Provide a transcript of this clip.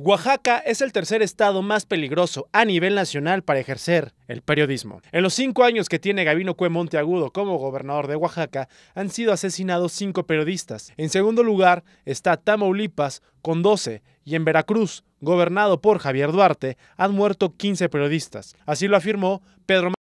Oaxaca es el tercer estado más peligroso a nivel nacional para ejercer el periodismo. En los cinco años que tiene Gabino Cue Monteagudo como gobernador de Oaxaca, han sido asesinados cinco periodistas. En segundo lugar está Tamaulipas con 12 y en Veracruz, gobernado por Javier Duarte, han muerto 15 periodistas. Así lo afirmó Pedro